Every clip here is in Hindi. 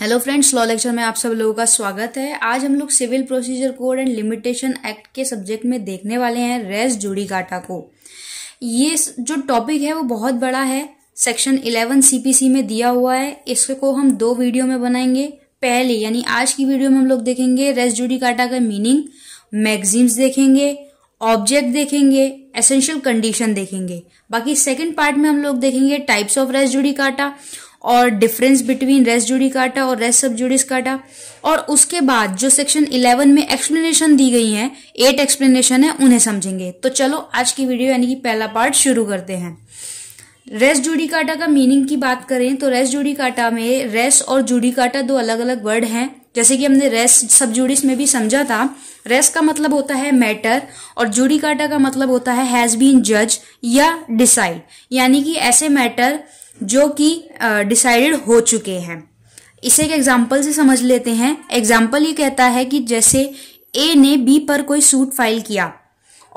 हेलो फ्रेंड्स लॉ लेक्चर में आप सब लोगों का स्वागत है आज हम लोग civil procedure code and limitation act के सब्जेक्ट में देखने वाले हैं रेस जुड़ी काटा को ये जो टॉपिक है वो बहुत बड़ा है सेक्शन 11 सीपीसी में दिया हुआ है इसको हम दो वीडियो में बनाएंगे पहले यानी आज की वीडियो में हम लोग देखेंगे रेस जुड़ी काटा का मीनिंग मैगजीन्स देखेंगे ऑब्जेक्ट देखेंगे एसेंशियल कंडीशन देखेंगे बाकी सेकंड पार्ट में हम लोग देखेंगे टाइप्स ऑफ रेस जुड़ी काटा और डिफरेंस बिटवीन रेस जुडी काटा और रेस सब जुडिस काटा और उसके बाद जो सेक्शन 11 में एक्सप्लेनेशन दी गई है एट एक्सप्लेनेशन है उन्हें समझेंगे तो चलो आज की वीडियो यानी कि पहला पार्ट शुरू करते हैं रेस जुडी काटा का मीनिंग की बात करें तो रेस जुडी काटा में रेस और जुडी काटा दो अलग अलग वर्ड हैं जैसे कि हमने रेस सब जुडिस में भी समझा था रेस का मतलब होता है मैटर और जुडी काटा का मतलब होता है हैज बीन जज या डिसाइड यानी कि ऐसे मैटर जो कि डिसाइडेड हो चुके हैं इसे एक एग्जाम्पल से समझ लेते हैं एग्जाम्पल ये कहता है कि जैसे ए ने बी पर कोई सूट फाइल किया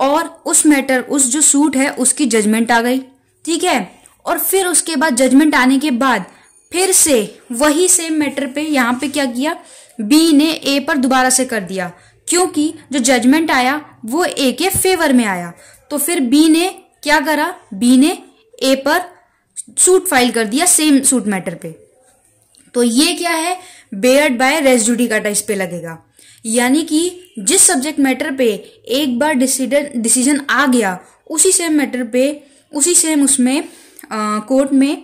और उस मैटर उस जो सूट है उसकी जजमेंट आ गई ठीक है और फिर उसके बाद जजमेंट आने के बाद फिर से वही सेम मैटर पे यहाँ पे क्या किया बी ने ए पर दोबारा से कर दिया क्योंकि जो जजमेंट आया वो ए के फेवर में आया तो फिर बी ने क्या करा बी ने ए पर सूट फाइल कर दिया सेम सूट मैटर पे तो ये क्या है बेयर्ड बाय रेजिड्यूटी काटा इस पे लगेगा यानी कि जिस सब्जेक्ट मैटर पे एक बार डिसीजन डिसीजन आ गया उसी सेम मैटर पे उसी सेम उसमें कोर्ट में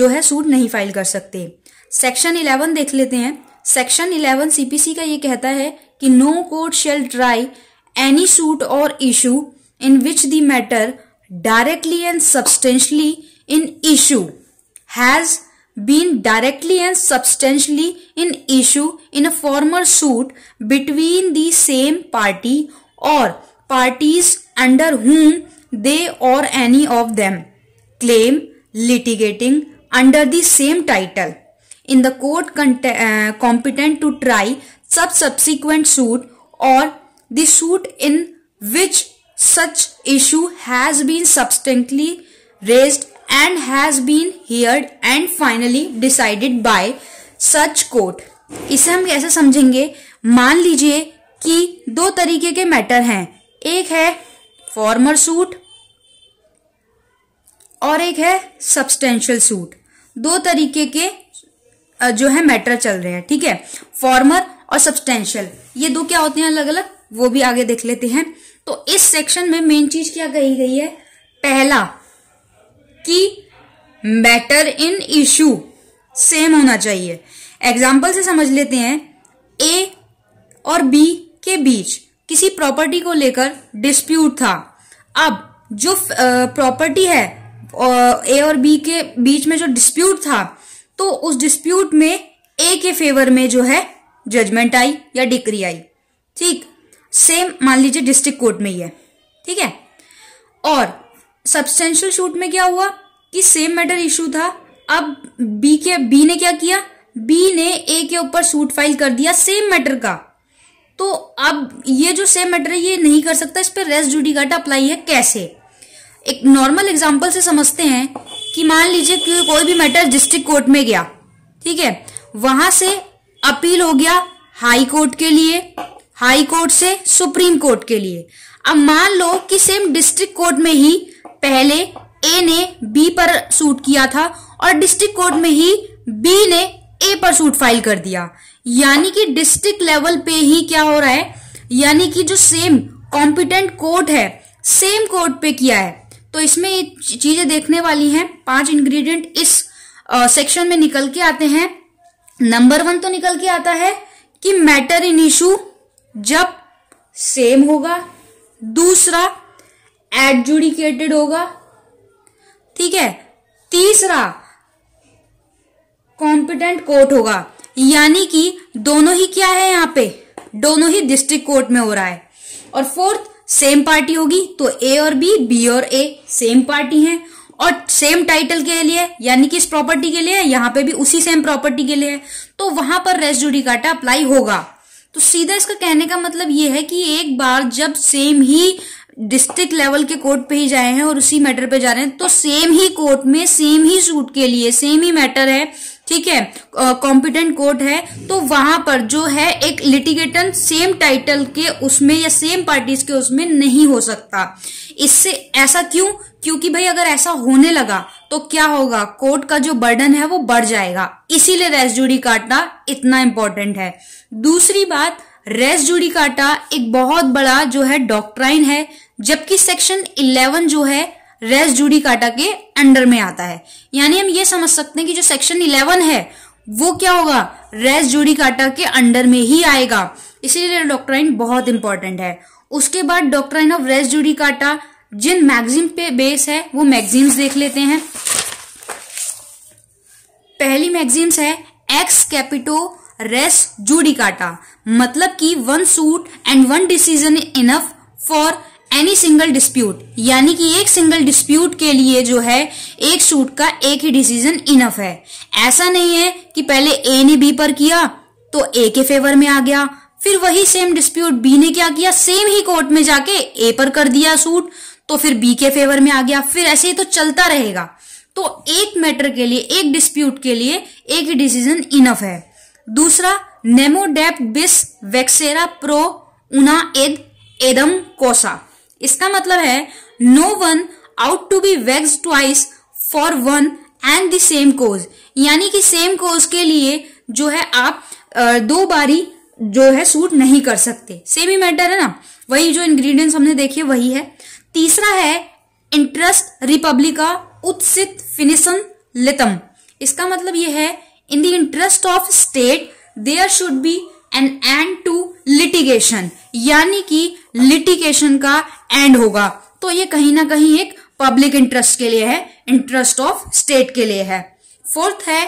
जो है सूट नहीं फाइल कर सकते सेक्शन इलेवन देख लेते हैं सेक्शन इलेवन सीपीसी का ये कहता है कि no court shall try any suit or issue in which the matter directly and substantially in issue has been directly and substantially in issue in a former suit between the same party or parties under whom they or any of them claim litigating under the same title in the court uh, competent to try such subsequent suit or the suit in which such issue has been substantially raised and has been heard and finally decided by such court इसे हम कैसे समझेंगे मान लीजिए कि दो तरीके के मैटर हैं एक है फॉर्मर सूट और एक है सब्सटेंशियल सूट दो तरीके के जो है मैटर चल रहे हैं ठीक है फॉर्मर और सब्सटेंशियल ये दो क्या होते हैं अलग अलग वो भी आगे देख लेते हैं तो इस सेक्शन में मेन चीज क्या कही गई है पहला कि मैटर इन इशू सेम होना चाहिए एग्जाम्पल से समझ लेते हैं ए और बी के बीच किसी प्रॉपर्टी को लेकर डिस्प्यूट था अब जो प्रॉपर्टी है ए और बी के बीच में जो डिस्प्यूट था तो उस डिस्प्यूट में ए के फेवर में जो है जजमेंट आई या डिक्री आई ठीक सेम मान लीजिए डिस्ट्रिक्ट कोर्ट में ही है ठीक है और सब्सटेंशियल शूट में क्या हुआ कि सेम मैटर इशू था अब बी के बी ने क्या किया बी ने ए के ऊपर सूट फाइल कर दिया सेम मैटर का तो अब ये जो सेम मैटर है ये नहीं कर सकता इस पर रेस्ट ड्यूटी जुडिकाटा अप्लाई है कैसे एक नॉर्मल एग्जाम्पल से समझते हैं कि मान लीजिए कि कोई भी मैटर डिस्ट्रिक्ट कोर्ट में गया ठीक है वहां से अपील हो गया हाई कोर्ट के लिए हाई कोर्ट से सुप्रीम कोर्ट के लिए अब मान लो कि सेम डिस्ट्रिक्ट कोर्ट में ही पहले ए ने बी पर सूट किया था और डिस्ट्रिक्ट कोर्ट में ही बी ने ए पर सूट फाइल कर दिया यानी कि डिस्ट्रिक्ट लेवल पे ही क्या हो रहा है यानी कि जो सेम कॉम्पिटेंट कोर्ट है सेम कोर्ट पे किया है तो इसमें चीजें देखने वाली हैं पांच इंग्रेडिएंट इस सेक्शन में निकल के आते हैं नंबर वन तो निकल के आता है कि मैटर इन इशू जब सेम होगा दूसरा एडजुडिकेटेड होगा ठीक है तीसरा कॉम्पिटेंट कोर्ट होगा यानी कि दोनों ही क्या है यहाँ पे दोनों ही डिस्ट्रिक्ट कोर्ट में हो रहा है और फोर्थ सेम पार्टी होगी तो ए और बी बी और ए सेम पार्टी है और सेम टाइटल के लिए यानी कि इस प्रॉपर्टी के लिए यहां पे भी उसी सेम प्रॉपर्टी के लिए है तो वहां पर रेस जुडिकाटा अप्लाई होगा तो सीधा इसका कहने का मतलब यह है कि एक बार जब सेम ही डिस्ट्रिक्ट लेवल के कोर्ट पे ही जाए हैं और उसी मैटर पे जा रहे हैं तो सेम ही कोर्ट में सेम ही सूट के लिए सेम ही मैटर है ठीक है कॉम्पिटेंट कोर्ट है तो वहां पर जो है एक लिटिगेटन सेम टाइटल के उसमें या सेम पार्टीज के उसमें नहीं हो सकता इससे ऐसा क्यों क्योंकि भाई अगर ऐसा होने लगा तो क्या होगा कोर्ट का जो बर्डन है वो बढ़ जाएगा इसीलिए रेस जुड़ी काटना इतना इंपॉर्टेंट है दूसरी बात रेस जुड़ी काटा एक बहुत बड़ा जो है डॉक्ट्राइन है जबकि सेक्शन 11 जो है रेस जूडी काटा के अंडर में आता है यानी हम ये समझ सकते हैं कि जो सेक्शन 11 है वो क्या होगा रेस जूडी काटा के अंडर में ही आएगा इसीलिए डॉक्ट्राइन बहुत इंपॉर्टेंट है उसके बाद डॉक्ट्राइन ऑफ रेस जूडी काटा जिन मैगजीन पे बेस है वो मैगजीन्स देख लेते हैं पहली मैगजीन्स है एक्स कैपिटो रेस जूडी काटा मतलब कि one suit and one decision enough for any single dispute यानी कि एक सिंगल डिस्प्यूट के लिए जो है एक सूट का एक ही डिसीजन इनफ है ऐसा नहीं है कि पहले ए ने बी पर किया तो ए के फेवर में आ गया फिर वही सेम डिस्प्यूट बी ने क्या किया सेम ही कोर्ट में जाके ए पर कर दिया सूट तो फिर बी के फेवर में आ गया फिर ऐसे ही तो चलता रहेगा तो एक मैटर के लिए एक डिस्प्यूट के लिए एक ही डिसीजन इनफ है दूसरा नेमोडेप बिस वेक्सेरा प्रो उना एद एदम कोसा इसका मतलब है no one ought to be vexed twice for one and the same cause यानी कि सेम कोज के लिए जो है आप दो बारी जो है सूट नहीं कर सकते सेम ही मैटर है ना वही जो इंग्रेडिएंट्स हमने देखे वही है तीसरा है इंटरेस्ट रिपब्लिका उत्सित फिनिशन लितम इसका मतलब यह है in the interest of state there should be an end to litigation यानी कि लिटिगेशन का एंड होगा तो ये कहीं ना कहीं एक पब्लिक इंटरेस्ट के लिए है इंटरेस्ट ऑफ स्टेट के लिए है फोर्थ है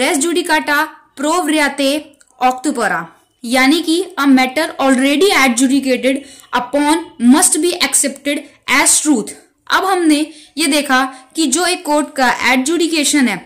रेस जुडिकाटा प्रोव्रियाते ऑक्टुपरा यानी कि a matter already adjudicated upon must be accepted as truth अब हमने ये देखा कि जो एक कोर्ट का एडजुडिकेशन है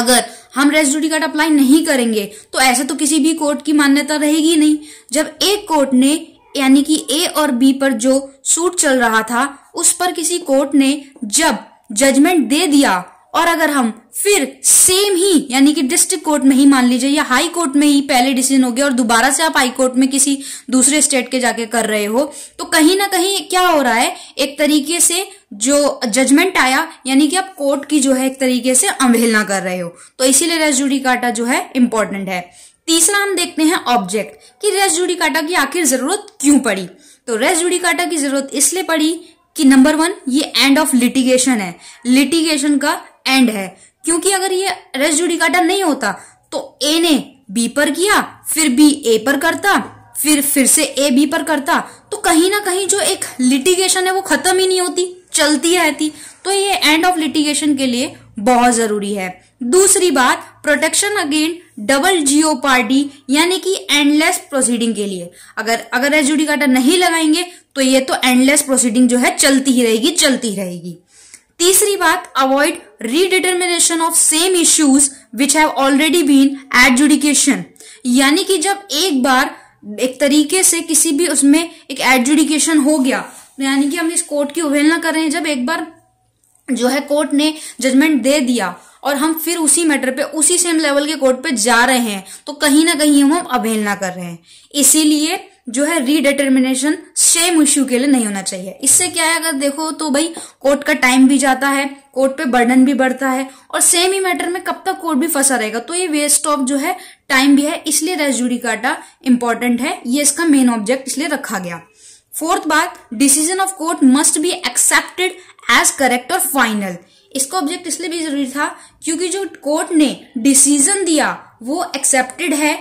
अगर हम रेस जुडिकाट अप्लाई नहीं करेंगे तो ऐसे तो किसी भी कोर्ट की मान्यता रहेगी नहीं जब एक कोर्ट ने यानी कि ए और बी पर जो सूट चल रहा था उस पर किसी कोर्ट ने जब जजमेंट दे दिया और अगर हम फिर सेम ही यानी कि डिस्ट्रिक्ट कोर्ट में ही मान लीजिए या हाई कोर्ट में ही पहले डिसीजन हो गया और दोबारा से आप हाई कोर्ट में किसी दूसरे स्टेट के जाके कर रहे हो तो कहीं ना कहीं क्या हो रहा है एक तरीके से जो जजमेंट आया यानी कि आप कोर्ट की जो है एक तरीके से अवहेलना कर रहे हो तो इसीलिए रेजुडी काटा जो है इंपॉर्टेंट है तीसरा हम देखते हैं ऑब्जेक्ट कि रेस जुड़ी काटा की आखिर जरूरत क्यों पड़ी तो रेस जुड़ी काटा की जरूरत इसलिए पड़ी कि नंबर वन ये एंड ऑफ लिटिगेशन है लिटिगेशन का एंड है क्योंकि अगर ये रेस जुड़ी काटा नहीं होता तो ए ने बी पर किया फिर बी ए पर करता फिर फिर से ए बी पर करता तो कहीं ना कहीं जो एक लिटिगेशन है वो खत्म ही नहीं होती चलती रहती तो ये एंड ऑफ लिटिगेशन के लिए बहुत जरूरी है दूसरी बात protection again double jeopardy यानी कि एंडलेस प्रोसीडिंग के लिए अगर अगर एजुडिकाटा नहीं लगाएंगे तो ये तो एंडलेस प्रोसीडिंग जो है चलती ही रहेगी चलती ही रहेगी तीसरी बात avoid redetermination of same issues which have already been adjudication यानी कि जब एक बार एक तरीके से किसी भी उसमें एक एडजुडिकेशन हो गया तो यानी कि हम इस कोर्ट की उवेलना कर रहे हैं जब एक बार जो है कोर्ट ने जजमेंट दे दिया और हम फिर उसी मैटर पे उसी सेम लेवल के कोर्ट पे जा रहे हैं तो कहीं ना कहीं हम अवहेलना कर रहे हैं इसीलिए जो है रीडिटर्मिनेशन सेम इश्यू के लिए नहीं होना चाहिए इससे क्या है अगर देखो तो भाई कोर्ट का टाइम भी जाता है कोर्ट पे बर्डन भी बढ़ता है और सेम ही मैटर में कब तक कोर्ट भी फंसा रहेगा तो ये वेस्ट ऑफ जो है टाइम भी है इसलिए रेजुडी काटा इंपॉर्टेंट है ये इसका मेन ऑब्जेक्ट इसलिए रखा गया फोर्थ बात decision of court must be accepted as correct और फाइनल इसका ऑब्जेक्ट इसलिए भी जरूरी था क्योंकि जो कोर्ट ने डिसीजन दिया वो एक्सेप्टेड है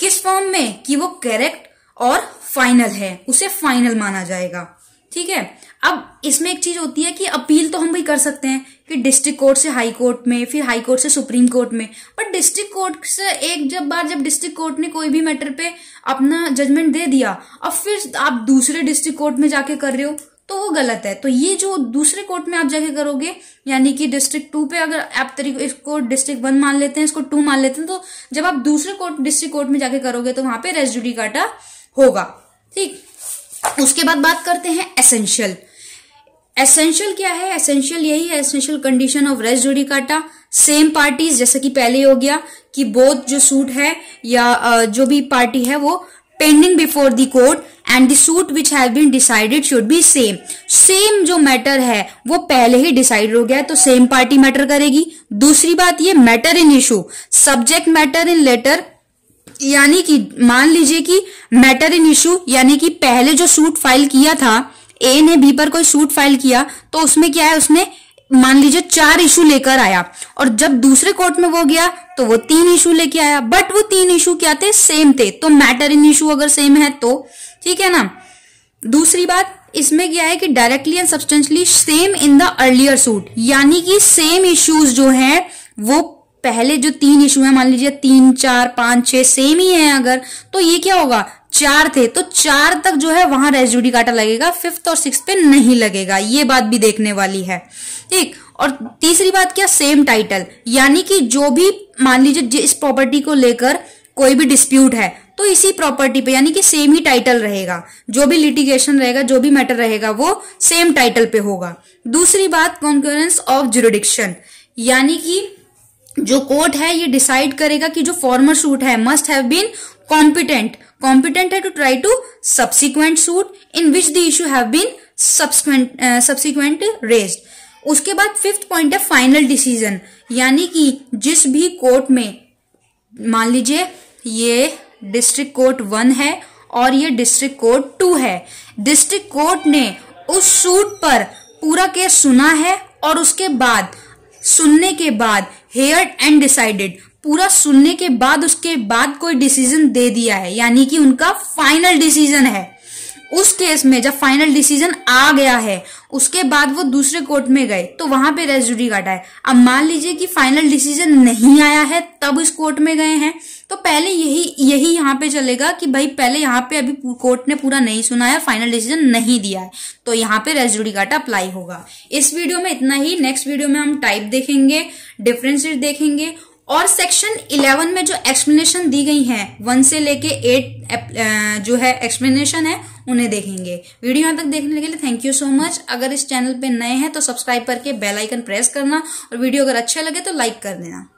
किस फॉर्म में कि वो करेक्ट और फाइनल है उसे फाइनल माना जाएगा ठीक है अब इसमें एक चीज होती है कि अपील तो हम भी कर सकते हैं कि डिस्ट्रिक्ट कोर्ट से हाई कोर्ट में फिर हाई कोर्ट से सुप्रीम कोर्ट में बट डिस्ट्रिक्ट कोर्ट से एक जब बार जब डिस्ट्रिक्ट कोर्ट ने कोई भी मैटर पे अपना जजमेंट दे दिया अब फिर आप दूसरे डिस्ट्रिक्ट कोर्ट में जाके कर रहे हो तो वो गलत है तो ये जो दूसरे कोर्ट में आप जाके करोगे यानी कि डिस्ट्रिक्ट टू पे अगर आप तरीको इसको डिस्ट्रिक्ट वन मान लेते हैं इसको टू मान लेते हैं तो जब आप दूसरे कोर्ट डिस्ट्रिक्ट कोर्ट में जाके करोगे तो वहां पे रेजुडी काटा होगा ठीक उसके बाद बात करते हैं एसेंशियल एसेंशियल क्या है एसेंशियल यही है एसेंशियल कंडीशन ऑफ रेस जोड़ी काटा सेम पार्टीज जैसा कि पहले हो गया कि बोथ जो सूट है या जो भी पार्टी है वो pending before the court and the suit which have been decided should be same same जो मैटर है वो पहले ही डिसाइड हो गया है तो सेम पार्टी मैटर करेगी दूसरी बात ये matter in issue subject matter in letter यानी कि मान लीजिए कि मैटर इन इशू यानी कि पहले जो सूट फाइल किया था ए ने बी पर कोई सूट फाइल किया तो उसमें क्या है उसने मान लीजिए चार इशू लेकर आया और जब दूसरे कोर्ट में वो गया तो वो तीन इशू लेके आया बट वो तीन इशू क्या थे सेम थे तो मैटर इन इशू अगर सेम है तो ठीक है ना दूसरी बात इसमें क्या है कि directly and substantially same in the earlier suit यानी कि सेम इश्यूज जो है वो पहले जो तीन इशू है मान लीजिए तीन चार पांच छह सेम ही है अगर तो ये क्या होगा चार थे तो चार तक जो है वहां रेजुडी काटा लगेगा फिफ्थ और सिक्स पे नहीं लगेगा ये बात भी देखने वाली है ठीक और तीसरी बात क्या सेम टाइटल यानी कि जो भी मान लीजिए जिस प्रॉपर्टी को लेकर कोई भी डिस्प्यूट है तो इसी प्रॉपर्टी पे यानी कि सेम ही टाइटल रहेगा जो भी लिटिगेशन रहेगा जो भी मैटर रहेगा वो सेम टाइटल पे होगा दूसरी बात कॉन्क्रेंस ऑफ जुरोडिक्शन यानी कि जो कोर्ट है ये डिसाइड करेगा कि जो फॉर्मर सूट है must have been competent competent है to try to subsequent suit in which the issue have been subsequent subsequent raised उसके बाद फिफ्थ पॉइंट है फाइनल डिसीजन यानी कि जिस भी कोर्ट में मान लीजिए ये डिस्ट्रिक्ट कोर्ट वन है और ये डिस्ट्रिक्ट कोर्ट टू है डिस्ट्रिक्ट कोर्ट ने उस सूट पर पूरा केस सुना है और उसके बाद सुनने के बाद हेयर्ड एंड डिसाइडेड पूरा सुनने के बाद उसके बाद कोई डिसीजन दे दिया है यानी कि उनका फाइनल डिसीजन है उस केस में जब फाइनल डिसीजन आ गया है उसके बाद वो दूसरे कोर्ट में गए तो वहां पे रेजुडी काटा है अब मान लीजिए कि फाइनल डिसीजन नहीं आया है तब इस कोर्ट में गए हैं तो पहले यही यही यहाँ पे चलेगा कि भाई पहले यहाँ पे अभी कोर्ट ने पूरा नहीं सुनाया फाइनल डिसीजन नहीं दिया है तो यहाँ पे रेजुडिकाटा अप्लाई होगा इस वीडियो में इतना ही नेक्स्ट वीडियो में हम टाइप देखेंगे डिफरेंसेस देखेंगे और सेक्शन 11 में जो एक्सप्लेनेशन दी गई है वन से लेके एट जो है एक्सप्लेनेशन है उन्हें देखेंगे वीडियो यहां तक देखने के लिए थैंक यू सो मच अगर इस चैनल पे नए हैं तो सब्सक्राइब करके बेल आइकन प्रेस करना और वीडियो अगर अच्छा लगे तो लाइक कर देना